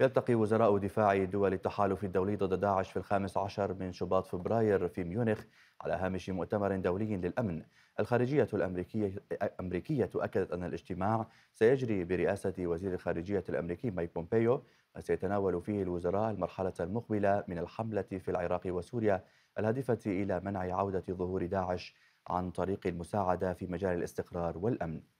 يلتقي وزراء دفاع دول التحالف الدولي ضد داعش في الخامس عشر من شباط فبراير في ميونخ على هامش مؤتمر دولي للأمن الخارجية الأمريكية, الأمريكية أكدت أن الاجتماع سيجري برئاسة وزير الخارجية الأمريكي مايك بومبيو وسيتناول فيه الوزراء المرحلة المقبلة من الحملة في العراق وسوريا الهادفة إلى منع عودة ظهور داعش عن طريق المساعدة في مجال الاستقرار والأمن